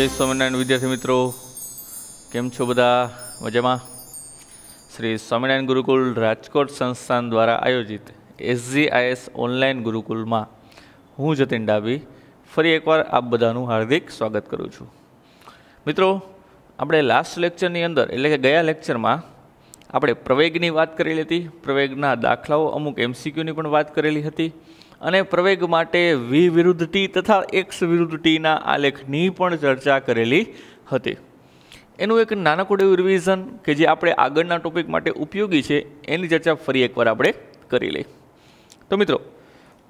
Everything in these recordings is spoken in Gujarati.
જય સ્વામિનારાયણ વિદ્યાર્થી મિત્રો કેમ છો બધા મજામાં શ્રી સ્વામિનારાયણ ગુરુકુલ રાજકોટ સંસ્થાન દ્વારા આયોજિત એસજીઆઈએસ ઓનલાઈન ગુરુકુલમાં હું જતીન ડાબી ફરી એકવાર આપ બધાનું હાર્દિક સ્વાગત કરું છું મિત્રો આપણે લાસ્ટ લેક્ચરની અંદર એટલે કે ગયા લેક્ચરમાં આપણે પ્રવેગની વાત કરેલી હતી પ્રવેગના દાખલાઓ અમુક એમસીક્યુની પણ વાત કરેલી હતી અને પ્રવેગ માટે વી વિરુદ્ધ ટી તથા એક્સ વિરુદ્ધ ટીના આલેખની પણ ચર્ચા કરેલી હતી એનું એક નાનકડું એવું રિવિઝન કે જે આપણે આગળના ટોપિક માટે ઉપયોગી છે એની ચર્ચા ફરી એકવાર આપણે કરી લઈ તો મિત્રો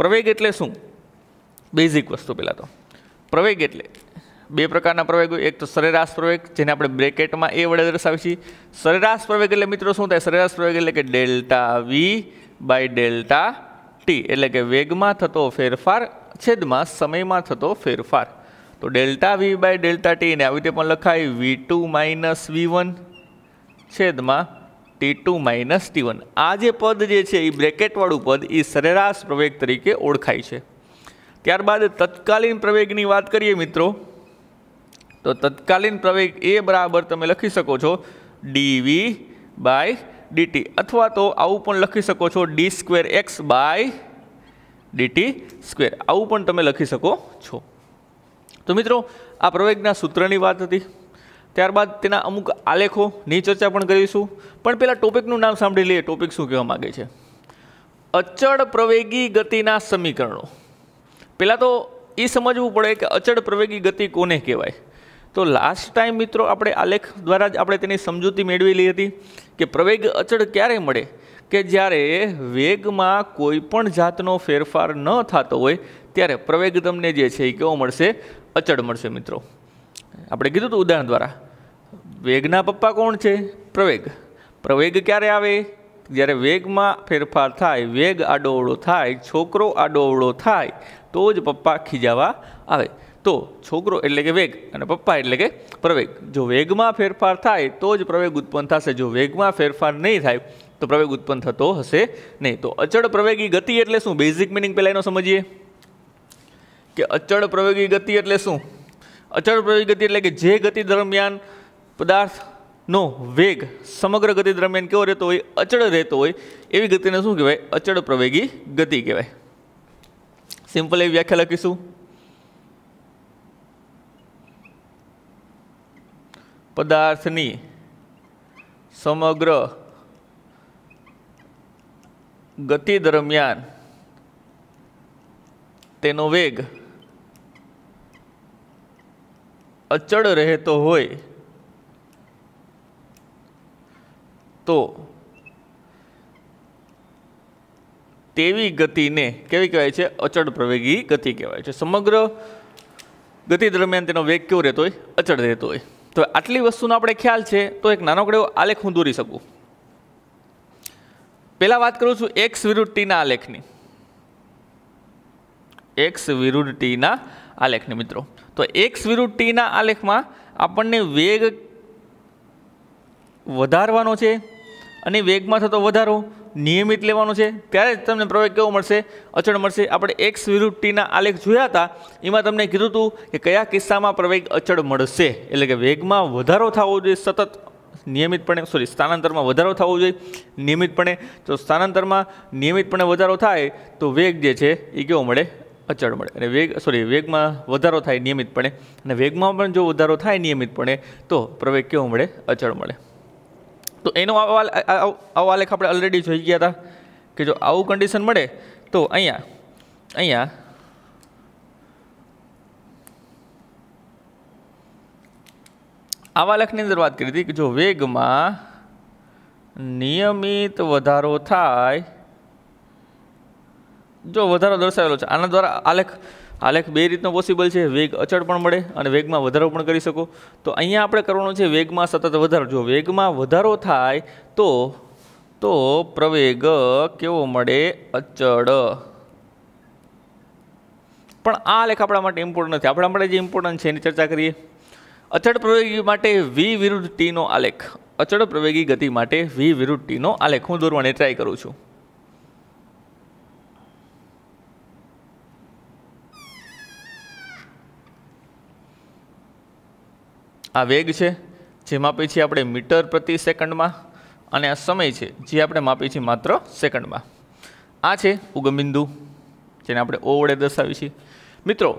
પ્રવેગ એટલે શું બેઝિક વસ્તુ પહેલાં તો પ્રવેગ એટલે બે પ્રકારના પ્રવેગ એક તો સરેરાશ પ્રવેગ જેને આપણે બ્રેકેટમાં એ વડે દર્શાવીએ છીએ સરેરાશ પ્રવેગ એટલે મિત્રો શું થાય સરેરાશ પ્રવેગ એટલે કે delta V by delta T એટલે કે વેગમાં થતો ફેરફાર છેદમાં સમયમાં થતો ફેરફાર તો delta V by delta T ને આવી રીતે પણ લખાય V two minus V one છેદમાં T two minus T one આ જે પદ જે છે એ બ્રેકેટવાળું પદ એ સરેરાશ પ્રવેગ તરીકે ઓળખાય છે ત્યારબાદ તત્કાલીન પ્રવેગની વાત કરીએ મિત્રો તો તત્કાલીન પ્રવેગ એ બરાબર તમે લખી શકો છો ડીવી બાય ડીટી અથવા તો આવું પણ લખી શકો છો D square X by DT square આવું પણ તમે લખી શકો છો તો મિત્રો આ પ્રવેગના સૂત્રની વાત હતી ત્યારબાદ તેના અમુક આલેખોની ચર્ચા પણ કરીશું પણ પહેલાં ટોપિકનું નામ સાંભળી લઈએ ટોપિક શું કહેવા માગે છે અચળ પ્રવેગી ગતિના સમીકરણો પહેલાં તો એ સમજવું પડે કે અચળ પ્રવેગી ગતિ કોને કહેવાય તો લાસ્ટ ટાઈમ મિત્રો આપણે આલેખ દ્વારા જ આપણે તેની સમજૂતી મેળવેલી હતી કે પ્રવેગ અચળ ક્યારે મળે કે જ્યારે વેગમાં કોઈ પણ જાતનો ફેરફાર ન થતો હોય ત્યારે પ્રવેગ તમને જે છે એ કેવો મળશે અચળ મળશે મિત્રો આપણે કીધું હતું ઉદાહરણ દ્વારા વેગના પપ્પા કોણ છે પ્રવેગ પ્રવેગ ક્યારે આવે જ્યારે વેગમાં ફેરફાર થાય વેગ આડોવડો થાય છોકરો આડોવડો થાય તો જ પપ્પા ખીજાવા આવે તો છોકરો એટલે કે વેગ અને પપ્પા એટલે કે પ્રવેગ જો વેગમાં ફેરફાર થાય તો જ પ્રવેગ ઉત્પન્ન થશે જો વેગમાં ફેરફાર નહીં થાય તો પ્રવેગ ઉત્પન્ન થતો હશે નહીં તો અચળ પ્રવેગી ગતિ એટલે શું બેઝિક મિનિંગ પહેલાં એનો સમજીએ કે અચળ પ્રવેગી ગતિ એટલે શું અચળ પ્રવેગી ગતિ એટલે કે જે ગતિ દરમિયાન પદાર્થનો વેગ સમગ્ર ગતિ દરમિયાન કેવો રહેતો હોય અચળ રહેતો હોય એવી ગતિને શું કહેવાય અચળ પ્રવેગી ગતિ કહેવાય સિમ્પલ એવી વ્યાખ્યા લખીશું પદાર્થની સમગ્ર ગતિ દરમિયાન તેનો વેગ અચળ રહેતો હોય તો તેવી ગતિને કેવી કહેવાય છે અચળ પ્રવેગી ગતિ કહેવાય છે સમગ્ર ગતિ દરમિયાન તેનો વેગ કેવો રહેતો હોય અચળ રહેતો હોય તો આટલી વસ્તુનો આપણે ખ્યાલ છે તો એક નાનકડો આલેખ હું દોરી શકું પહેલાં વાત કરું છું એક્સ વિરુદ્ધ ટીના આલેખની એક્સ વિરુદ્ધ ટીના આલેખની મિત્રો તો એક્સ વિરુદ્ધ ટીના આલેખમાં આપણને વેગ વધારવાનો છે અને વેગમાં થતો વધારો નિયમિત લેવાનો છે ત્યારે જ તમને પ્રવેગ કેવો મળશે અચળ મળશે આપણે એક્સ વિરુદ્ધ ટીના આલેખ જોયા હતા એમાં તમને કીધું હતું કે કયા કિસ્સામાં પ્રવેગ અચળ મળશે એટલે કે વેગમાં વધારો થવો જોઈએ સતત નિયમિતપણે સોરી સ્થાનાંતરમાં વધારો થવો જોઈએ નિયમિતપણે તો સ્થાનાંતરમાં નિયમિતપણે વધારો થાય તો વેગ જે છે એ કેવો મળે અચળ મળે અને વેગ સોરી વેગમાં વધારો થાય નિયમિતપણે અને વેગમાં પણ જો વધારો થાય નિયમિતપણે તો પ્રવેગ કેવો મળે અચળ મળે તો એનો આવા આલેખ આપણે ઓલરેડી જોઈ ગયા હતા કે જો આવું કન્ડિશન મળે તો અહીંયા અહીંયા આવા લેખની અંદર વાત કરી હતી કે જો વેગમાં નિયમિત વધારો થાય જો વધારો દર્શાવેલો છે આના દ્વારા આલેખ આલેખ બે રીતનો પોસિબલ છે વેગ અચળ પણ મળે અને વેગમાં વધારો પણ કરી શકો તો અહીંયા આપણે કરવાનો છે વેગમાં સતત વધારો જો વેગમાં વધારો થાય તો તો પ્રવેગ કેવો મળે અચળ પણ આ લેખ આપણા માટે ઇમ્પોર્ટન્ટ નથી આપણા માટે જે ઇમ્પોર્ટન્ટ છે એની ચર્ચા કરીએ અચળ પ્રવેગી માટે વી વિરુદ્ધ ટીનો આલેખ અચળ પ્રવેગી ગતિ માટે વી વિરુદ્ધ ટીનો આલેખ હું દોરવાની ટ્રાય કરું છું આ વેગ છે જે માપી છીએ આપણે મીટર પ્રતિ સેકન્ડમાં અને આ સમય છે જે આપણે માપી છીએ માત્ર સેકન્ડમાં આ છે ઉગમબિંદુ જેને આપણે ઓ વડે દર્શાવી છીએ મિત્રો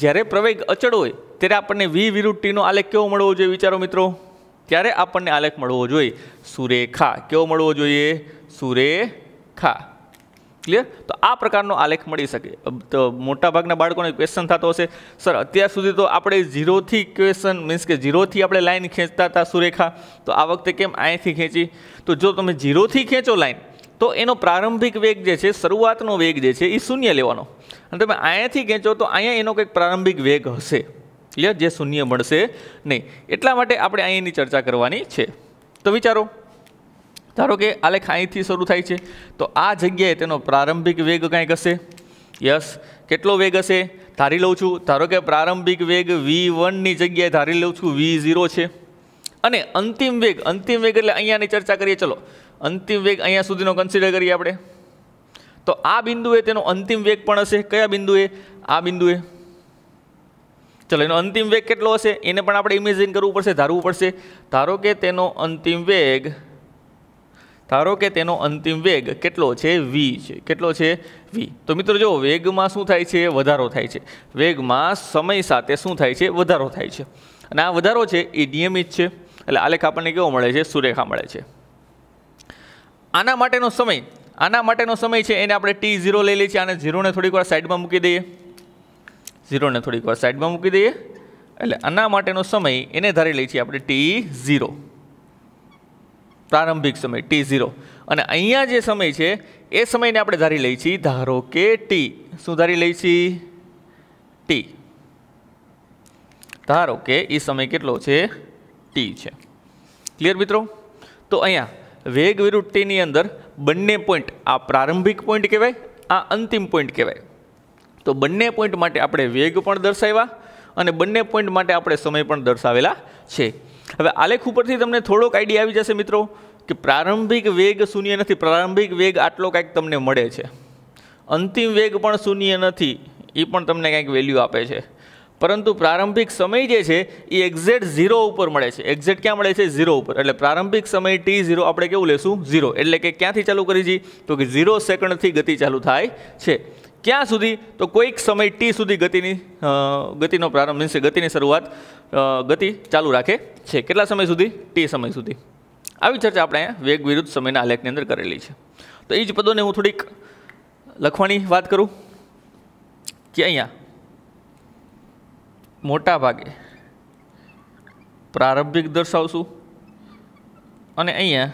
જ્યારે પ્રવેગ અચળ હોય ત્યારે આપણને વી વિરુદ્ધ ટીનો આલેખ કેવો મળવો જોઈએ વિચારો મિત્રો ત્યારે આપણને આલેખ મળવો જોઈએ સુરેખા કેવો મળવો જોઈએ સુરેખા ક્લિયર તો આ પ્રકારનો આલેખ મળી શકે તો મોટાભાગના બાળકોને ક્વેશ્ચન થતો હશે સર અત્યાર સુધી તો આપણે ઝીરોથી ક્વેશ્ચન મીન્સ કે ઝીરોથી આપણે લાઈન ખેંચતા હતા સુરેખા તો આ વખતે કેમ અહીંયાથી ખેંચી તો જો તમે ઝીરોથી ખેંચો લાઇન તો એનો પ્રારંભિક વેગ જે છે શરૂઆતનો વેગ જે છે એ શૂન્ય લેવાનો અને તમે અહીંયાથી ખેંચો તો અહીંયા એનો કંઈક પ્રારંભિક વેગ હશે ક્લિયર જે શૂન્ય મળશે નહીં એટલા માટે આપણે અહીંની ચર્ચા કરવાની છે તો વિચારો ધારો કે આલેખ અહીંથી શરૂ થાય છે તો આ જગ્યાએ તેનો પ્રારંભિક વેગ કાંઈક હશે યસ કેટલો વેગ હશે ધારી લઉં છું ધારો કે પ્રારંભિક વેગ વી વનની જગ્યાએ ધારી લઉં છું વી ઝીરો છે અને અંતિમ વેગ અંતિમ વેગ એટલે અહીંયાની ચર્ચા કરીએ ચલો અંતિમ વેગ અહીંયા સુધીનો કન્સિડર કરીએ આપણે તો આ બિંદુએ તેનો અંતિમ વેગ પણ હશે કયા બિંદુએ આ બિંદુએ ચલો એનો અંતિમ વેગ કેટલો હશે એને પણ આપણે ઇમેજિન કરવું પડશે ધારવું પડશે ધારો કે તેનો અંતિમ વેગ ધારો કે તેનો અંતિમ વેગ કેટલો છે વી છે કેટલો છે વી તો મિત્રો જો વેગમાં શું થાય છે વધારો થાય છે વેગમાં સમય સાથે શું થાય છે વધારો થાય છે અને આ વધારો છે એ નિયમિત છે એટલે આલેખ આપણને કેવો મળે છે સુરેખા મળે છે આના માટેનો સમય આના માટેનો સમય છે એને આપણે ટી ઝીરો લઈ લઈએ છીએ અને ઝીરોને થોડીક વાર સાઈડમાં મૂકી દઈએ ઝીરોને થોડીક વાર સાઈડમાં મૂકી દઈએ એટલે આના માટેનો સમય એને ધારી લઈએ છીએ આપણે ટી ઝીરો પ્રારંભિક સમય ટી ઝીરો અને અહીંયા જે સમય છે એ સમયને આપણે ધારી લઈએ છીએ ધારો કે ટી શું ધારી લઈએ છીએ ટી ધારો કે એ સમય કેટલો છે ટી છે ક્લિયર મિત્રો તો અહીંયા વેગ વિરુદ્ધ ટીની અંદર બંને પોઈન્ટ આ પ્રારંભિક પોઈન્ટ કહેવાય આ અંતિમ પોઈન્ટ કહેવાય તો બંને પોઈન્ટ માટે આપણે વેગ પણ દર્શાવ્યા અને બંને પોઈન્ટ માટે આપણે સમય પણ દર્શાવેલા છે હવે આલેખ ઉપરથી તમને થોડોક આઈડિયા આવી જશે મિત્રો કે પ્રારંભિક વેગ શૂન્ય નથી પ્રારંભિક વેગ આટલો કાંઈક તમને મળે છે અંતિમ વેગ પણ શૂન્ય નથી એ પણ તમને કાંઈક વેલ્યુ આપે છે પરંતુ પ્રારંભિક સમય જે છે એ એક્ઝેક્ટ ઝીરો ઉપર મળે છે એક્ઝેક્ટ ક્યાં મળે છે ઝીરો ઉપર એટલે પ્રારંભિક સમય ટી ઝીરો આપણે કેવું લેશું ઝીરો એટલે કે ક્યાંથી ચાલુ કરી છીએ તો કે ઝીરો સેકન્ડથી ગતિ ચાલુ થાય છે ક્યાં સુધી તો કોઈક સમય ટી સુધી ગતિની ગતિનો પ્રારંભ મીન્સ ગતિની શરૂઆત ગતિ ચાલુ રાખે છે કેટલા સમય સુધી ટી સમય સુધી આવી ચર્ચા આપણે વેગ વિરુદ્ધ સમયના આલેખની અંદર કરેલી છે તો એ જ પદોને હું થોડીક લખવાની વાત કરું કે અહીંયા મોટા ભાગે પ્રારંભિક દર્શાવશું અને અહીંયા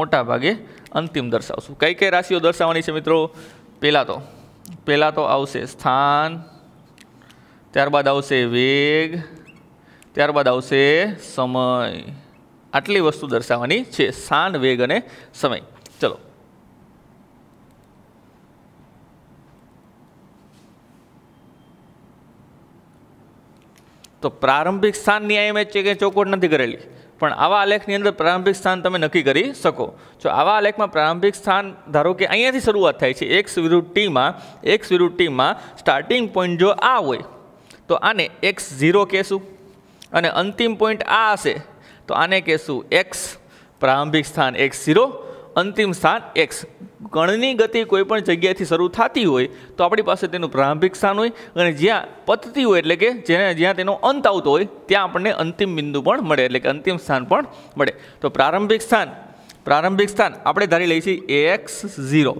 મોટા ભાગે અંતિમ દર્શાવશું કઈ કઈ રાશિઓ દર્શાવવાની છે મિત્રો પહેલાં તો પહેલાં તો આવશે સ્થાન ત્યારબાદ આવશે વેગ ત્યારબાદ આવશે સમય આટલી વસ્તુ દર્શાવવાની છે સ્થાન વેગ અને સમય ચલો તો પ્રારંભિક સ્થાનની છે કે ચોખવટ નથી કરેલી પણ આવા આલેખની અંદર પ્રારંભિક સ્થાન તમે નક્કી કરી શકો જો આવા આલેખમાં પ્રારંભિક સ્થાન ધારો કે અહીંયાથી શરૂઆત થાય છે એક્સ વિરુદ્ધ ટીમાં એક્સ વિરુદ્ધ ટીમાં સ્ટાર્ટિંગ પોઈન્ટ જો આ હોય તો આને એક્સ ઝીરો કહેશું અને અંતિમ પોઈન્ટ આ હશે તો આને કહેશું એક્સ પ્રારંભિક સ્થાન એક્સ ઝીરો અંતિમ સ્થાન એક્સ ગણની ગતિ કોઈપણ જગ્યાએથી શરૂ થતી હોય તો આપણી પાસે તેનું પ્રારંભિક સ્થાન હોય અને જ્યાં પતતી હોય એટલે કે જેને જ્યાં તેનો અંત આવતો હોય ત્યાં આપણને અંતિમ બિંદુ પણ મળે એટલે કે અંતિમ સ્થાન પણ મળે તો પ્રારંભિક સ્થાન પ્રારંભિક સ્થાન આપણે ધારી લઈએ છીએ એક્સ ઝીરો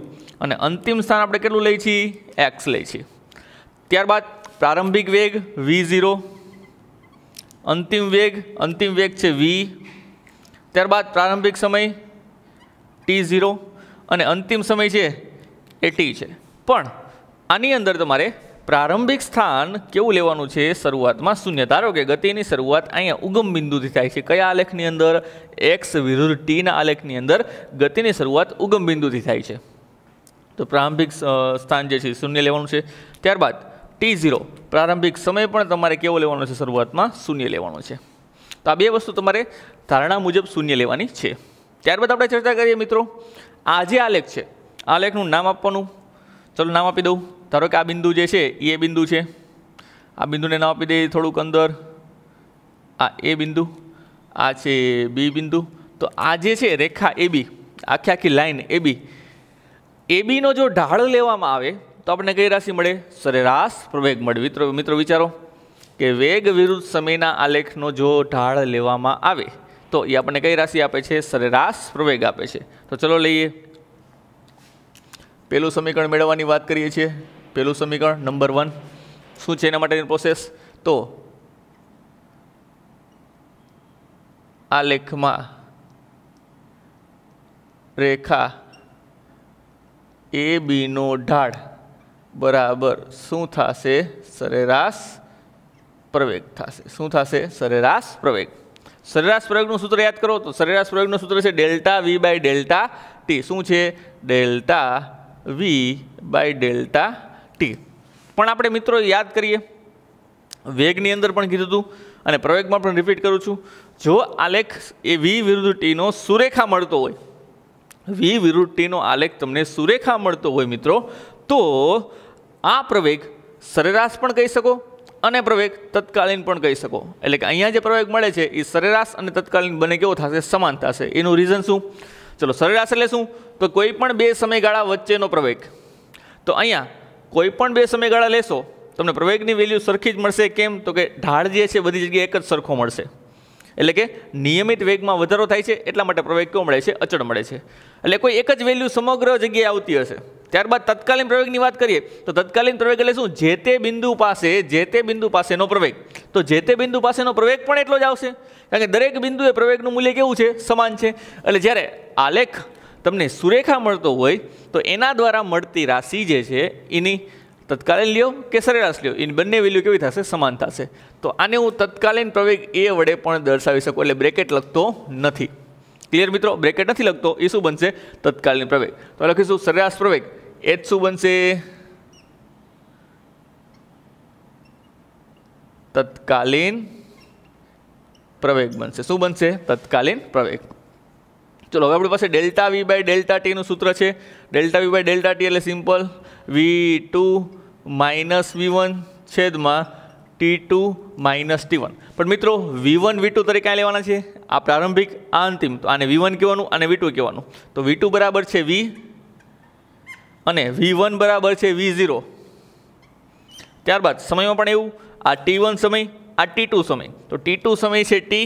અને અંતિમ સ્થાન આપણે કેટલું લઈએ છીએ એક્સ લઈએ છીએ ત્યારબાદ પ્રારંભિક વેગ વી ઝીરો અંતિમ વેગ અંતિમ વેગ છે વી ત્યારબાદ પ્રારંભિક સમય ટી ઝીરો અને અંતિમ સમય છે એ ટી છે પણ આની અંદર તમારે પ્રારંભિક સ્થાન કેવું લેવાનું છે શરૂઆતમાં શૂન્ય ધારો કે ગતિની શરૂઆત અહીંયા ઉગમ બિંદુથી થાય છે કયા આલેખની અંદર એક્સ વિરુદ્ધ ટીના આલેખની અંદર ગતિની શરૂઆત ઉગમ બિંદુથી થાય છે તો પ્રારંભિક સ્થાન જે છે શૂન્ય લેવાનું છે ત્યારબાદ ટી ઝીરો પ્રારંભિક સમય પણ તમારે કેવો લેવાનો છે શરૂઆતમાં શૂન્ય લેવાનો છે તો આ બે વસ્તુ તમારે ધારણા મુજબ શૂન્ય લેવાની છે ત્યારબાદ આપણે ચર્ચા કરીએ મિત્રો આ જે આલેખ છે આલેખનું નામ આપવાનું ચલો નામ આપી દઉં ધારો કે આ બિંદુ જે છે એ બિંદુ છે આ બિંદુને નામ આપી દઈએ થોડુંક અંદર આ એ બિંદુ આ છે બી બિંદુ તો આ જે છે રેખા એ બી આખી આખી લાઈન એ બી એ બીનો જો ઢાળ લેવામાં આવે તો આપણને કઈ રાશિ મળે સરેરાશ પ્રવેગ મળે મિત્રો મિત્રો વિચારો કે વેગ વિરુદ્ધ સમયના આલેખનો જો ઢાળ લેવામાં આવે તો એ આપણને કઈ રાશિ આપે છે સરેરાશ પ્રવેગ આપે છે તો ચલો લઈએ પેલું સમીકરણ મેળવવાની વાત કરીએ છીએ પેલું સમીકરણ નંબર વન શું છે એના માટેની પ્રોસેસ તો આલેખમાં રેખા એ બીનો ઢાળ બરાબર શું થશે સરેરાશ પ્રવેગ થશે શું થશે સરેરાશ પ્રવેગ સરેરાશ પ્રવેગનું સૂત્ર યાદ કરો તો સરેરાશ પ્રવેગનું સૂત્ર છે delta V by delta T શું છે delta V by delta T પણ આપણે મિત્રો યાદ કરીએ વેગની અંદર પણ કીધું હતું અને પ્રવેગમાં પણ રિપીટ કરું છું જો આલેખ એ વી વિરુદ્ધ ટીનો સુરેખા મળતો હોય વી વિરુદ્ધ ટીનો આલેખ તમને સુરેખા મળતો હોય મિત્રો તો આ પ્રવેગ સરેરાશ પણ કહી શકો અને પ્રવેગ તત્કાલીન પણ કહી શકો એટલે કે અહીંયા જે પ્રવેગ મળે છે એ સરેરાશ અને તત્કાલીન બંને કેવો થશે સમાન થશે એનું રીઝન શું ચલો સરેરાશ એટલે શું તો કોઈ પણ બે સમયગાળા વચ્ચેનો પ્રવેગ તો અહીંયા કોઈ પણ બે સમયગાળા લેશો તમને પ્રવેગની વેલ્યુ સરખી જ મળશે કેમ તો કે ઢાળ જે છે બધી જગ્યાએ એક જ સરખો મળશે એટલે કે નિયમિત વેગમાં વધારો થાય છે એટલા માટે પ્રવેગ કેવો મળે છે અચળ મળે છે એટલે કોઈ એક જ વેલ્યુ સમગ્ર જગ્યાએ આવતી હશે ત્યારબાદ તત્કાલીન પ્રવેગની વાત કરીએ તો તત્કાલીન પ્રવેગ એટલે શું જે તે બિંદુ પાસે જે તે બિંદુ પાસેનો પ્રવેગ તો જે તે બિંદુ પાસેનો પ્રવેગ પણ એટલો જ આવશે કારણ કે દરેક બિંદુએ પ્રવેગનું મૂલ્ય કેવું છે સમાન છે એટલે જ્યારે આલેખ તમને સુરેખા મળતો હોય તો એના દ્વારા મળતી રાશિ જે છે એની તત્કાલીન લ્યો કે સરેરાશ લ્યો એની બંને વેલ્યુ કેવી થશે સમાન થશે તો આને હું તત્કાલીન પ્રવેગ એ વડે પણ દર્શાવી શકું એટલે બ્રેકેટ લખતો નથી ક્લિયર મિત્રો બ્રેકેટ નથી લગતો એ શું બનશે તત્કાલીન પ્રવેગ તો લખીશું સરેરાશ પ્રવેગ જ શું બનશે તત્કાલીન પ્રવેગ બનશે શું બનશે તત્કાલીન પ્રવેગ ચલો હવે આપણી પાસે ડેલ્ટા વી બાય ડેલ્ટા ટીનું સૂત્ર છે delta V by delta T એટલે simple V two minus V one છેદમાં T two minus T one પણ મિત્રો વી વન વી ટુ તરીકે આ લેવાના છે આ પ્રારંભિક આ અંતિમ તો આને વી વન કહેવાનું અને વી ટુ કહેવાનું તો વી ટુ બરાબર છે વી અને વી વન બરાબર છે વી ઝીરો ત્યારબાદ સમયમાં પણ એવું આ ટી વન સમય આ ટી ટુ સમય તો ટી ટુ સમય છે ટી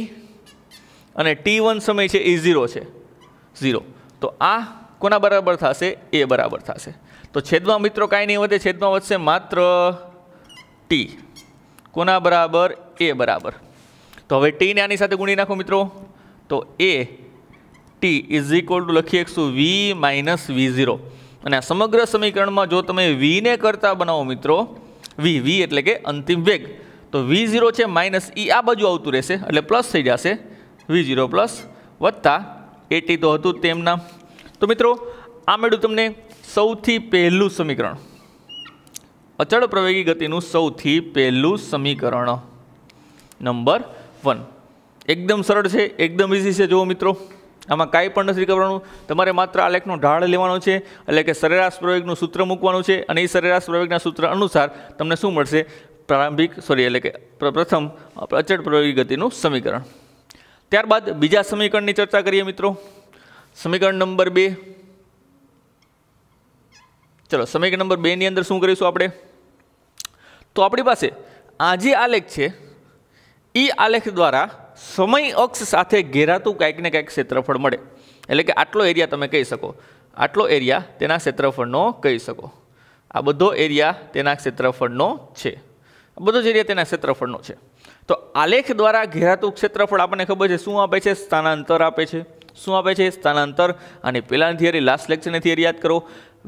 અને ટી વન સમય છે એ ઝીરો છે ઝીરો તો આ કોના બરાબર થશે એ બરાબર થશે તો છેદમાં મિત્રો કાંઈ નહીં વધે છેદમાં વધશે માત્ર ટી કોના બરાબર એ બરાબર તો હવે ટીને આની સાથે ગુણી નાખો મિત્રો તો A T is equal to લખી શકશું વી માઇનસ વી ઝીરો અને આ સમગ્ર સમીકરણમાં જો તમે વીને કરતા બનાવો મિત્રો વી વી એટલે કે અંતિમ વેગ તો વી ઝીરો છે માઇનસ ઈ e આ બાજુ આવતું રહેશે એટલે પ્લસ થઈ જશે વી ઝીરો પ્લસ વત્તા એ ટી તો હતું તેમના તો મિત્રો આ મળ્યું તમને સૌથી પહેલું સમીકરણ અચળ પ્રવેગી ગતિનું સૌથી પહેલું સમીકરણ નંબર વન એકદમ સરળ છે એકદમ ઇઝી છે જુઓ મિત્રો આમાં કાંઈ પણ નથી કરવાનું તમારે માત્ર આલેખનો ઢાળ લેવાનો છે એટલે કે સરેરાશ પ્રવેગનું સૂત્ર મૂકવાનું છે અને એ સરેરાશ પ્રવેગના સૂત્ર અનુસાર તમને શું મળશે પ્રારંભિક સોરી એટલે કે પ્રથમ અચળ પ્રવેગી ગતિનું સમીકરણ ત્યારબાદ બીજા સમીકરણની ચર્ચા કરીએ મિત્રો સમીકરણ નંબર બે ચલો સમય નંબર બેની અંદર શું કરીશું આપણે તો આપણી પાસે આ જે આલેખ છે એ આલેખ દ્વારા સમય અક્ષ સાથે ઘેરાતું કાંઈક ને કાંઈક ક્ષેત્રફળ મળે એટલે કે આટલો એરિયા તમે કહી શકો આટલો એરિયા તેના ક્ષેત્રફળનો કહી શકો આ બધો એરિયા તેના ક્ષેત્રફળનો છે આ બધો જ એરિયા તેના ક્ષેત્રફળનો છે તો આલેખ દ્વારા ઘેરાતું ક્ષેત્રફળ આપણને ખબર છે શું આપે છે સ્થાનાંતર આપે છે શું આપે છે સ્થાનાંતર અને પહેલાં થિયરી લાસ્ટ લેક્ચરની થિયરી યાદ કરો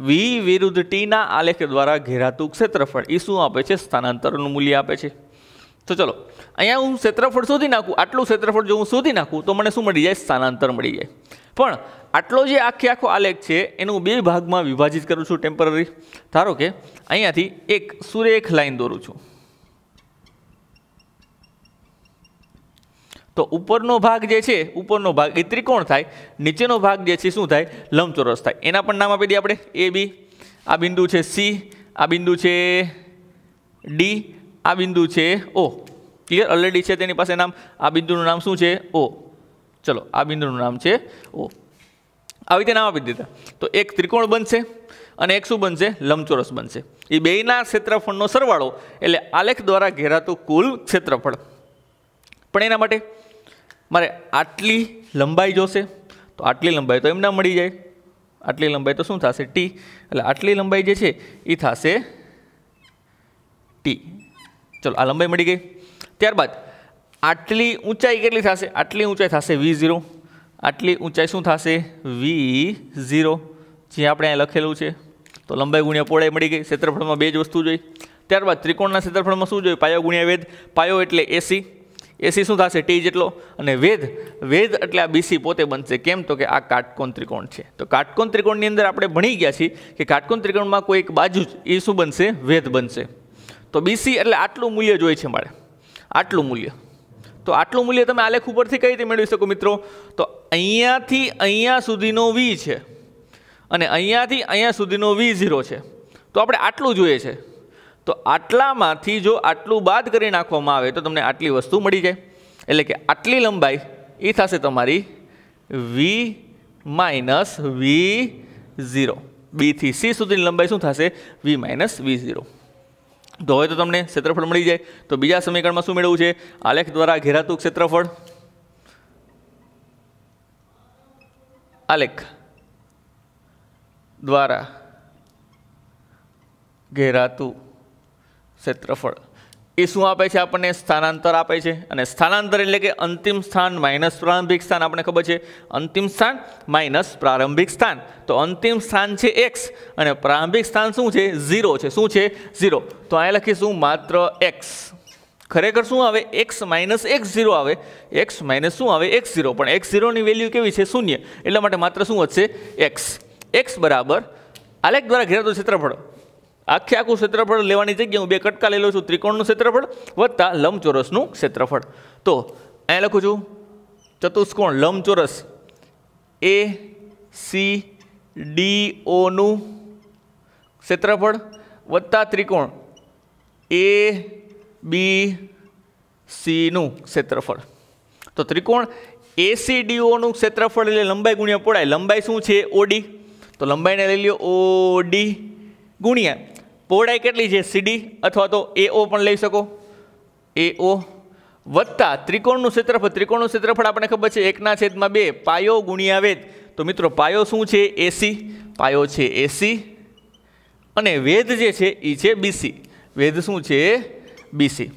વી વિરુદ્ધ ટીના આલેખ દ્વારા ઘેરાતું ક્ષેત્રફળ એ શું આપે છે સ્થાનાંતરનું મૂલ્ય આપે છે તો ચલો અહીંયા હું ક્ષેત્રફળ શોધી નાખું આટલું ક્ષેત્રફળ જો હું શોધી નાખું તો મને શું મળી જાય સ્થાનાંતર મળી જાય પણ આટલો જે આખે આખો આલેખ છે એનું બે ભાગમાં વિભાજિત કરું છું ટેમ્પરરી ધારો કે અહીંયાથી એક સુરેખ લાઈન દોરું છું તો ઉપરનો ભાગ જે છે ઉપરનો ભાગ એ ત્રિકોણ થાય નીચેનો ભાગ જે છે શું થાય લંબચોરસ થાય એના પણ નામ આપી દઈએ આપણે એ બી આ બિંદુ છે સી આ બિંદુ છે ડી આ બિંદુ છે ઓ ક્લિયર ઓલરેડી છે તેની પાસે નામ આ બિંદુનું નામ શું છે ઓ ચલો આ બિંદુનું નામ છે ઓ આવી રીતે નામ આપી દીધા તો એક ત્રિકોણ બનશે અને એક શું બનશે લંબચોરસ બનશે એ બેયના ક્ષેત્રફળનો સરવાળો એટલે આલેખ દ્વારા ઘેરાતું કુલ ક્ષેત્રફળ પણ એના માટે મારે આટલી લંબાઈ જોશે તો આટલી લંબાઈ તો એમ ના મળી જાય આટલી લંબાઈ તો શું થશે ટી એટલે આટલી લંબાઈ જે છે એ થશે ટી ચલો આ લંબાઈ મળી ગઈ ત્યારબાદ આટલી ઊંચાઈ કેટલી થશે આટલી ઊંચાઈ થશે વી ઝીરો આટલી ઊંચાઈ શું થશે વી ઝીરો જે આપણે અહીંયા લખેલું છે તો લંબાઈ ગુણ્યા પહોળાઈ મળી ગઈ ક્ષેત્રફળમાં બે જ વસ્તુ જોઈ ત્યારબાદ ત્રિકોણના ક્ષેત્રફળમાં શું જોઈએ પાયો ગુણ્યા વેદ પાયો એટલે એસી એસી શું થશે ટી જેટલો અને વેધ વેદ એટલે આ બીસી પોતે બનશે કેમ તો કે આ કાટકોણ ત્રિકોણ છે તો કાટકોણ ત્રિકોણની અંદર આપણે ભણી ગયા છીએ કે કાટકોણ ત્રિકોણમાં કોઈ એક બાજુ જ એ શું બનશે વેધ બનશે તો બીસી એટલે આટલું મૂલ્ય જોઈએ છે મારે આટલું મૂલ્ય તો આટલું મૂલ્ય તમે આલેખ ઉપરથી કઈ રીતે મેળવી શકો મિત્રો તો અહીંયાથી અહીંયા સુધીનો વી છે અને અહીંયાથી અહીંયા સુધીનો વી ઝીરો છે તો આપણે આટલું જોઈએ છે તો આટલામાંથી જો આટલું બાદ કરી નાખવામાં આવે તો તમને આટલી વસ્તુ મળી જાય એટલે કે આટલી લંબાઈ એ થશે તમારી વી માઇનસ વી ઝીરો બીથી સી સુધીની લંબાઈ શું થશે વી માઇનસ વી ઝીરો તો હવે તો તમને ક્ષેત્રફળ મળી જાય તો બીજા સમીકરણમાં શું મેળવવું છે આલેખ દ્વારા ઘેરાતું ક્ષેત્રફળ આલેખ દ્વારા ઘેરાતું ક્ષેત્રફળ એ શું આપે છે આપણને સ્થાનાંતર આપે છે અને સ્થાનાંતર એટલે કે અંતિમ સ્થાન માઇનસ પ્રારંભિક સ્થાન આપણને ખબર છે અંતિમ સ્થાન માઇનસ પ્રારંભિક સ્થાન તો અંતિમ સ્થાન છે એક્સ અને પ્રારંભિક સ્થાન શું છે ઝીરો છે શું છે ઝીરો તો અહીંયા લખીશું માત્ર એક્સ ખરેખર શું આવે એક્સ માઇનસ એક્સ ઝીરો આવે એક્સ માઇનસ શું આવે એક્સ ઝીરો પણ એક્સ ઝીરોની વેલ્યુ કેવી છે શૂન્ય એટલા માટે માત્ર શું વધશે એક્સ એક્સ બરાબર આલેખ દ્વારા ઘેરાતું ક્ષેત્રફળ આખે આખું ક્ષેત્રફળ લેવાની જગ્યા હું બે કટકા લઈ લઉં છું ત્રિકોણનું ક્ષેત્રફળ વત્તા લંબચોરસનું ક્ષેત્રફળ તો અહીંયા લખું છું ચતુષ્કોણ લંબચોરસ એ સી ડી ઓનું ક્ષેત્રફળ વત્તા ત્રિકોણ એ બી સીનું ક્ષેત્રફળ તો ત્રિકોણ એસીડીઓનું ક્ષેત્રફળ એટલે લંબાઈ ગુણ્યા પહોળાઈ લંબાઈ શું છે ઓડી તો લંબાઈને લઈ લ્યો ઓડી ગુણ્યા પહોળાઈ કેટલી છે સીડી અથવા તો એઓ પણ લઈ શકો એઓ વત્તા ત્રિકોણનું ક્ષેત્રફળ ત્રિકોણનું ક્ષેત્રફળ આપણને ખબર છે એકના છેદમાં બે પાયો ગુણ્યા વેદ તો મિત્રો પાયો શું છે એસી પાયો છે એસી અને વેદ જે છે એ છે બીસી વેદ શું છે બીસી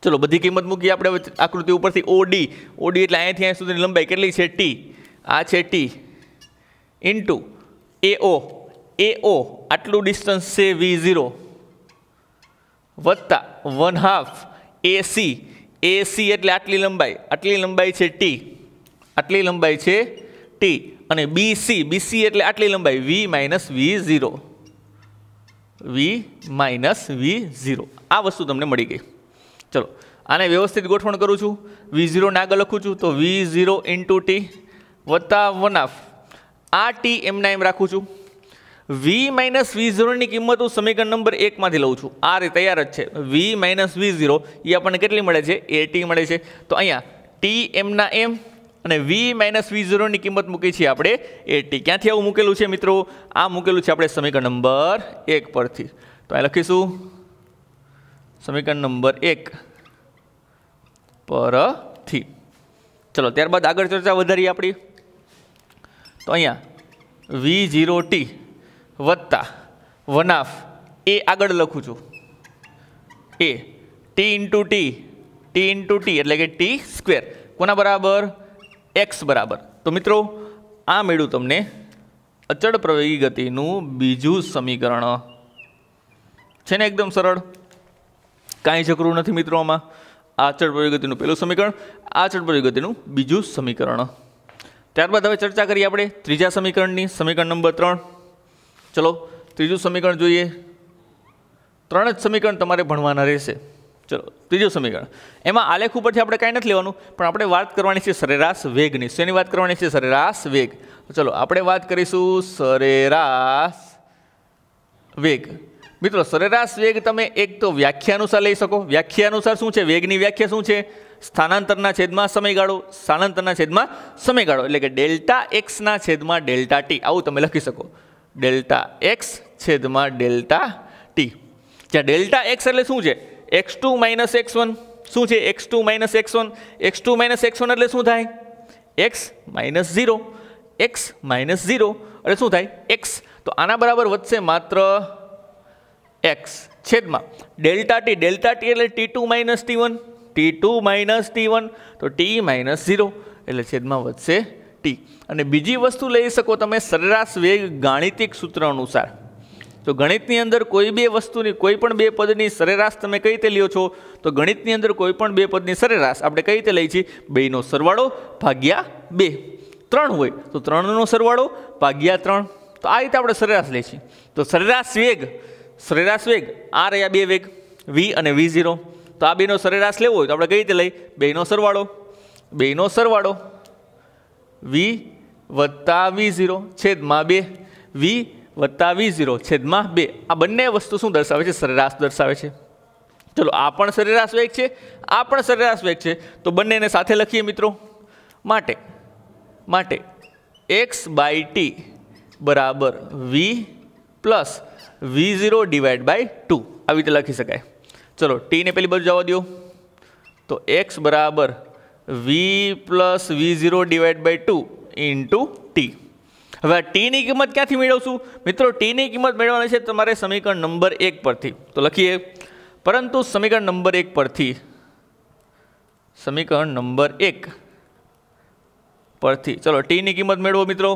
ચલો બધી કિંમત મૂકીએ આપણે આકૃતિ ઉપરથી ઓડી ઓડી એટલે અહીંયાથી અહીંયા સુધીની લંબાઈ કેટલી છે ટી આ છે ટી ઇન્ટુ એઓ એ ઓ આટલું ડિસ્ટન્સ છે વી ઝીરો વત્તા one half A C A C એટલે આટલી લંબાઈ આટલી લંબાઈ છે ટી આટલી લંબાઈ છે ટી અને બી સી બી સી એટલે આટલી લંબાઈ V minus V zero V minus V zero આ વસ્તુ તમને મળી ગઈ ચલો આને વ્યવસ્થિત ગોઠવણ કરું છું વી ઝીરોને આગળ લખું છું તો વી ઝીરો ઇન્ટુ ટી વત્તા વન હાફ આ ટી એમના એમ રાખું છું વી માઇનસ વી ઝીરોની કિંમત હું સમીકરણ નંબર એકમાંથી લઉં છું આ રીતે તૈયાર જ છે વી માઇનસ વી ઝીરો એ આપણને કેટલી મળે છે એટી મળે છે તો અહીંયા ટી એમના એમ અને વી માઇનસ વી ઝીરોની કિંમત મૂકી છે આપણે એટી ક્યાંથી આવું મૂકેલું છે મિત્રો આ મૂકેલું છે આપણે સમીકરણ નંબર એક પરથી તો અહીં લખીશું સમીકરણ નંબર એક પરથી ચલો ત્યારબાદ આગળ ચર્ચા વધારી આપણી તો અહીંયા વી ઝીરો ટી વત્તા વનાફ એ આગળ લખું છું A T into T T into T એટલે કે ટી સ્ક્વેર કોના બરાબર એક્સ બરાબર તો મિત્રો આ મેળ્યું તમને અચળ પ્રવેગી ગતિનું બીજું સમીકરણ છે ને એકદમ સરળ કાંઈ ઝઘડું નથી મિત્રો આમાં આ અચળ પ્રવેગી ગતિનું પહેલું સમીકરણ આ અચળ પ્રવેગી ગતિનું બીજું સમીકરણ ત્યારબાદ હવે ચર્ચા કરીએ આપણે ત્રીજા સમીકરણની સમીકરણ નંબર ત્રણ ચલો ત્રીજું સમીકરણ જોઈએ ત્રણ જ સમીકરણ તમારે ભણવાના રહેશે ચલો ત્રીજું સમીકરણ એમાં આલેખ ઉપરથી આપણે કાંઈ નથી લેવાનું પણ આપણે વાત કરવાની છે સરેરાશ વેગની શેની વાત કરવાની છે સરેરાશ વેગ ચલો આપણે વાત કરીશું સરેરાશ વેગ મિત્રો સરેરાશ વેગ તમે એક તો વ્યાખ્યા અનુસાર લઈ શકો વ્યાખ્યા અનુસાર શું છે વેગની વ્યાખ્યા શું છે સ્થાનાંતરના છેદમાં સમયગાળો સ્થાનાંતરના છેદમાં સમયગાળો એટલે કે ડેલ્ટા એક્સના છેદમાં ડેલ્ટા ટી આવું તમે લખી શકો ડેલ્ટા એક્સ છેદમાં ડેલ્ટા ટી જ્યાં ડેલ્ટા એક્સ એટલે શું છે X two minus X one શું છે X two minus X one X two minus X one એટલે શું થાય X minus zero X minus zero એટલે શું થાય એક્સ તો આના બરાબર વધશે માત્ર એક્સ છેદમાં ડેલ્ટા ટી ડેલ્ટા ટી એટલે T two minus T one T two minus T one તો ટી માઇનસ ઝીરો એટલે છેદમાં વધશે ટી અને બીજી વસ્તુ લઈ શકો તમે સરેરાશ વેગ ગાણિતિક સૂત્ર અનુસાર તો ગણિતની અંદર કોઈ બે વસ્તુની કોઈ પણ બે પદની સરેરાશ તમે કઈ રીતે લ્યો છો તો ગણિતની અંદર કોઈ પણ બે પદની સરેરાશ આપણે કઈ રીતે લઈ છીએ બેનો સરવાળો ભાગ્યા બે ત્રણ હોય તો ત્રણનો સરવાળો ભાગ્યા ત્રણ તો આ રીતે આપણે સરેરાશ લઈએ છીએ તો સરેરાશ વેગ સરેરાશ વેગ આ રહ્યા બે વેગ વી અને વી ઝીરો તો આ બેનો સરેરાશ લેવો હોય તો આપણે કઈ રીતે લઈ બેનો સરવાળો બેનો સરવાળો વી વત્તા વી ઝીરો છેદમાં બે વી વત્તા વી ઝીરો છેદમાં બે આ બંને વસ્તુ શું દર્શાવે છે સરેરાશ દર્શાવે છે ચલો આ પણ સરેરાશ વેગ છે આ પણ સરેરાશ વેગ છે તો બંનેને સાથે લખીએ મિત્રો માટે માટે એક્સ બાય ટી બરાબર V plus V zero divide by two આવી રીતે લખી શકાય ચલો ટીને પેલી બાજુ જવા દો તો એક્સ બરાબર V plus V zero divide by two into T હવે આ ટીની કિંમત ક્યાંથી મેળવશું મિત્રો ટીની કિંમત મેળવવાની છે તમારે સમીકરણ નંબર એક પરથી તો લખીએ પરંતુ સમીકરણ નંબર એક પરથી સમીકરણ નંબર એક પરથી ચલો ટીની કિંમત મેળવો મિત્રો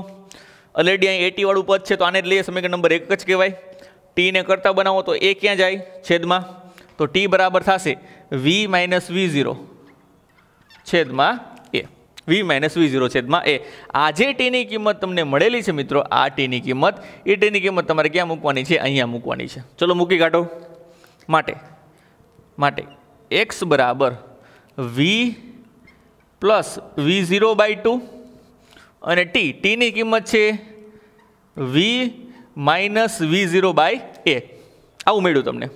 ઓલરેડી અહીં વાળું પદ છે તો આને જ લઈએ સમીકરણ નંબર એક જ કહેવાય ટીને કરતાં બનાવો તો એ ક્યાં જાય છેદમાં તો ટી બરાબર થશે વી માઇનસ વી ઝીરો છેદમાં એ વી માઇનસ વી ઝીરો છેદમાં એ આ જે ટીની કિંમત તમને મળેલી છે મિત્રો આ ટીની કિંમત એ ટીની કિંમત તમારે ક્યાં મૂકવાની છે અહીંયા મૂકવાની છે ચલો મૂકી કાઢો માટે માટે એક્સ બરાબર V plus V zero by two અને ટી ટીની કિંમત છે V minus V zero by A આવું મળ્યું તમને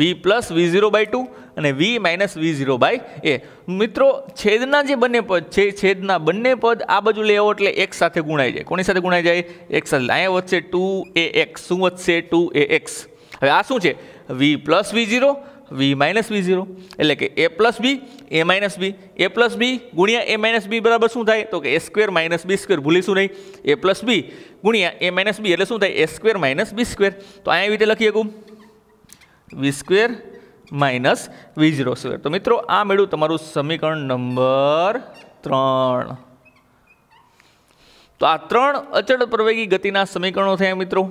V plus V zero by two અને V minus V zero by A મિત્રો છેદના જે બંને પદ છે છેદના બંને પદ આ બાજુ લેવો એટલે એક સાથે ગુણાઈ જાય કોની સાથે ગુણાઈ જાય એક સાથે અહીંયા વધશે ટુ એ એક્સ શું વધશે ટુ એ એક્સ હવે આ શું છે V plus V zero V minus V zero એટલે કે A plus B A minus B A plus B ગુણ્યા એ માઇનસ બી બરાબર શું થાય તો કે A square minus B square ભૂલીશું નહીં એ પ્લસ બી ગુણ્યા એ માઇનસ બી એટલે શું થાય A square minus B square તો અહીંયા રીતે લખી શકું V square minus V zero square તો મિત્રો આ મેળવું તમારું સમીકરણ નંબર ત્રણ તો આ ત્રણ અચળ પ્રવેગી ગતિના સમીકરણો થયા મિત્રો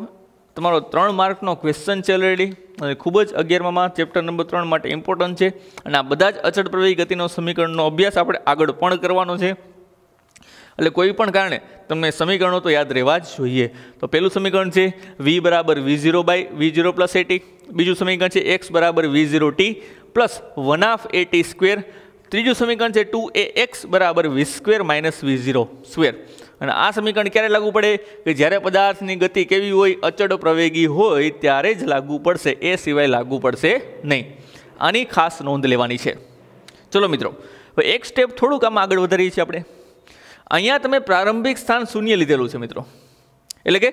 તમારો ત્રણ માર્કનો ક્વેશ્ચન છે ઓલરેડી અને ખૂબ જ અગિયારમાં ચેપ્ટર નંબર ત્રણ માટે ઇમ્પોર્ટન્ટ છે અને આ બધા જ અચળ પ્રવેગી ગતિનો સમીકરણનો અભ્યાસ આપણે આગળ પણ કરવાનો છે એટલે કોઈ પણ કારણે તમને સમીકરણો તો યાદ રહેવા જ જોઈએ તો પહેલું સમીકરણ છે વી બરાબર V zero by V zero plus AT બીજું સમીકરણ છે એક્સ બરાબર V zero T plus one half AT square ત્રીજું સમીકરણ છે ટુ એ એક્સ બરાબર V square minus V zero square અને આ સમીકરણ ક્યારે લાગુ પડે કે જ્યારે પદાર્થની ગતિ કેવી હોય અચળ પ્રવેગી હોય ત્યારે જ લાગુ પડશે એ સિવાય લાગુ પડશે નહીં આની ખાસ નોંધ લેવાની છે ચલો મિત્રો એક સ્ટેપ થોડુંક આમ આગળ વધારીએ છીએ આપણે અહીંયા તમે પ્રારંભિક સ્થાન શૂન્ય લીધેલું છે મિત્રો એટલે કે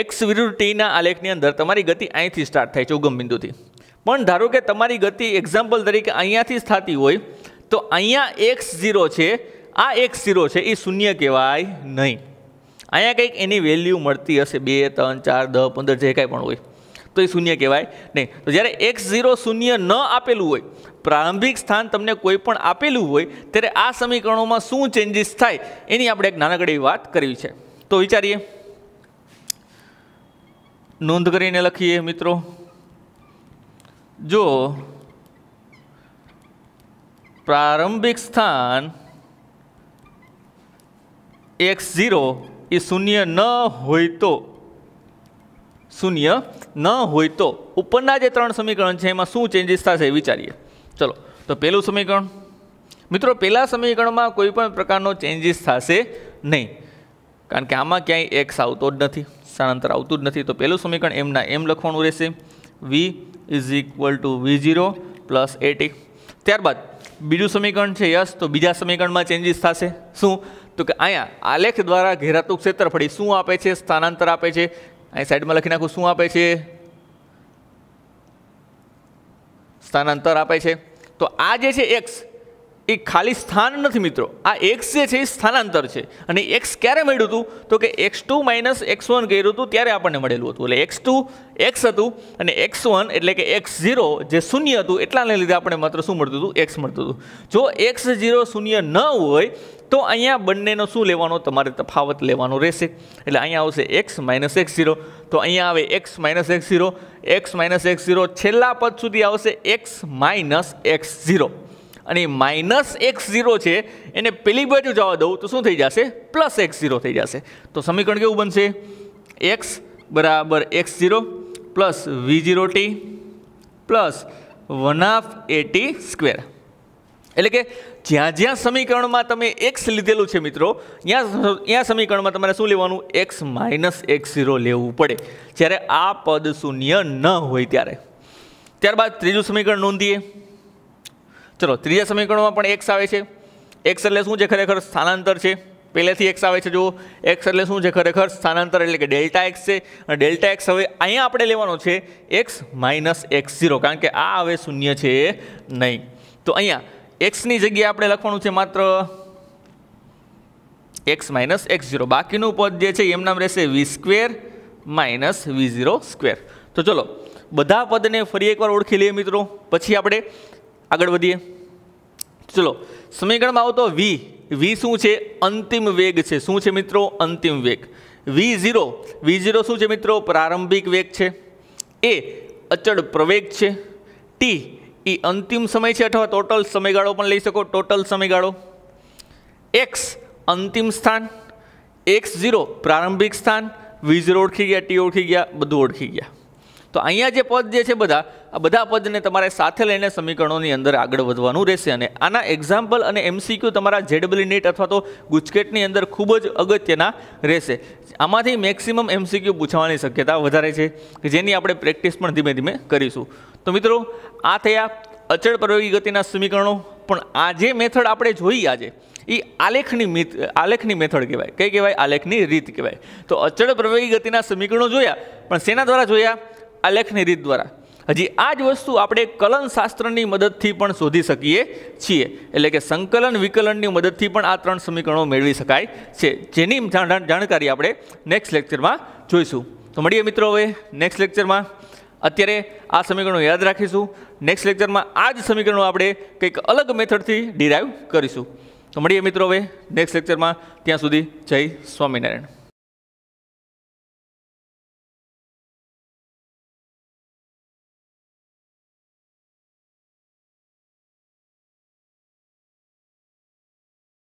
એક્સ વિરુદ્ધ ટીના આલેખની અંદર તમારી ગતિ અહીંથી સ્ટાર્ટ થાય છે ઉગમ બિંદુથી પણ ધારો કે તમારી ગતિ એક્ઝામ્પલ તરીકે અહીંયાથી જ થતી હોય તો અહીંયા એક્સ ઝીરો છે આ એક્સ ઝીરો છે એ શૂન્ય કહેવાય નહીં અહીંયા કંઈક એની વેલ્યુ મળતી હશે બે ત્રણ ચાર દસ પંદર જે કાંઈ પણ હોય તો એ શૂન્ય કહેવાય નહીં તો જ્યારે એક્સ ઝીરો શૂન્ય ન આપેલું હોય પ્રારંભિક સ્થાન તમને કોઈ પણ આપેલું હોય ત્યારે આ સમીકરણોમાં શું ચેન્જીસ થાય એની આપણે એક નાનકડી વાત કરવી છે તો વિચારીએ નોંધ કરીને લખીએ મિત્રો જો પ્રારંભિક સ્થાન એક્સ ઝીરો એ શૂન્ય ન હોય તો શૂન્ય ન હોય તો ઉપરના જે ત્રણ સમીકરણ છે એમાં શું ચેન્જીસ થશે વિચારીએ ચલો તો પહેલું સમીકરણ મિત્રો પહેલાં સમીકરણમાં કોઈ પણ પ્રકારનો ચેન્જીસ થશે નહીં કારણ કે આમાં ક્યાંય એક્સ આવતો જ નથી સ્થાનાંતર આવતું જ નથી તો પહેલું સમીકરણ એમના એમ લખવાનું રહેશે V is equal to V zero plus AT ત્યારબાદ બીજું સમીકરણ છે યસ તો બીજા સમીકરણમાં ચેન્જીસ થશે શું તો કે અહીંયા આલેખ દ્વારા ઘેરાતું ક્ષેત્રફળી શું આપે છે સ્થાનાંતર આપે છે અહીં સાઈડમાં લખી નાખું શું આપે છે સ્થાનાંતર આપે છે તો આ જે છે એક્સ એ ખાલી સ્થાન નથી મિત્રો આ એક્સ જે છે એ સ્થાનાંતર છે અને એક્સ ક્યારે મળ્યું હતું તો કે X two minus X one કર્યું હતું ત્યારે આપણને મળેલું હતું એટલે એક્સ ટુ એક્સ હતું અને એક્સ વન એટલે કે એક્સ ઝીરો જે શૂન્ય હતું એટલાને લીધે આપણને માત્ર શું મળતું હતું એક્સ મળતું હતું જો એક્સ ઝીરો શૂન્ય ન હોય તો અહીંયા બંનેનો શું લેવાનો તમારે તફાવત લેવાનો રહેશે એટલે અહીંયા આવશે એક્સ માઇનસ એક્સ ઝીરો તો અહીંયા આવે X minus X zero X minus X zero છેલ્લા પદ સુધી આવશે એક્સ માઇનસ એક્સ ઝીરો અને માઇનસ એક્સ ઝીરો છે એને પેલી બાજુ જવા દઉં તો શું થઈ જશે પ્લસ એક્સ ઝીરો થઈ જશે તો સમીકરણ કેવું બનશે એક્સ બરાબર X zero plus V zero T plus one half AT square એટલે કે જ્યાં જ્યાં સમીકરણમાં તમે એક્સ લીધેલું છે મિત્રો ત્યાં ત્યાં સમીકરણમાં તમારે શું લેવાનું એક્સ માઇનસ એક્સ ઝીરો લેવું પડે જ્યારે આ પદ શૂન્ય ન હોય ત્યારે ત્યારબાદ ત્રીજું સમીકરણ નોંધીએ ચલો ત્રીજા સમીકરણમાં પણ એક્સ આવે છે એક્સ એટલે શું છે ખરેખર સ્થાનાંતર છે પહેલેથી એક્સ આવે છે જુઓ એક્સ એટલે શું છે ખરેખર સ્થાનાંતર એટલે કે ડેલ્ટા એક્સ છે અને ડેલ્ટા એક્સ હવે અહીંયા આપણે લેવાનો છે એક્સ માઇનસ એક્સ ઝીરો કારણ કે આ હવે શૂન્ય છે નહીં તો અહીંયા એક્સની જગ્યાએ આપણે લખવાનું છે માત્ર એક્સ માઇનસ એક્સ ઝીરો બાકીનું પદ જે છે એમનામ રહેશે V square minus V zero square તો ચલો બધા પદને ફરી એકવાર ઓળખી લઈએ મિત્રો પછી આપણે આગળ વધીએ ચલો સમયગણમાં આવતો વી વી શું છે અંતિમ વેગ છે શું છે મિત્રો અંતિમ વેગ વી ઝીરો વી ઝીરો શું છે મિત્રો પ્રારંભિક વેગ છે એ અચળ પ્રવેગ છે ટી એ અંતિમ સમય છે અથવા ટોટલ સમયગાળો પણ લઈ શકો ટોટલ સમયગાળો એક્સ અંતિમ સ્થાન એક્સ ઝીરો પ્રારંભિક સ્થાન વી ઝીરો ઓળખી ગયા ટી ઓળખી ગયા બધું ઓળખી ગયા તો અહીંયા જે પદ જે છે બધા આ બધા પદને તમારે સાથે લઈને સમીકરણોની અંદર આગળ વધવાનું રહેશે અને આના એક્ઝામ્પલ અને એમસીક્યુ તમારા જેડબલી નેટ અથવા તો ગુજકેટની અંદર ખૂબ જ અગત્યના રહેશે આમાંથી મેક્સિમમ એમસીક્યુ પૂછવાની શક્યતા વધારે છે કે જેની આપણે પ્રેક્ટિસ પણ ધીમે ધીમે કરીશું તો મિત્રો આ થયા અચળ પ્રયોગી ગતિના સમીકરણો પણ આ જે મેથડ આપણે જોઈ આજે એ આલેખની આલેખની મેથડ કહેવાય કઈ કહેવાય આલેખની રીત કહેવાય તો અચળ પ્રવેગી ગતિના સમીકરણો જોયા પણ શેના દ્વારા જોયા આ લેખની રીત દ્વારા હજી આ જ વસ્તુ આપણે કલન શાસ્ત્રની મદદથી પણ શોધી શકીએ છીએ એટલે કે સંકલન વિકલનની મદદથી પણ આ ત્રણ સમીકરણો મેળવી શકાય છે જેની જાણકારી આપણે નેક્સ્ટ લેક્ચરમાં જોઈશું તો મળીએ મિત્રો હવે નેક્સ્ટ લેક્ચરમાં અત્યારે આ સમીકરણો યાદ રાખીશું નેક્સ્ટ લેક્ચરમાં આ જ સમીકરણો આપણે કંઈક અલગ મેથડથી ડિરાઈવ કરીશું તો મળીએ મિત્રો હવે નેક્સ્ટ લેક્ચરમાં ત્યાં સુધી જય સ્વામિનારાયણ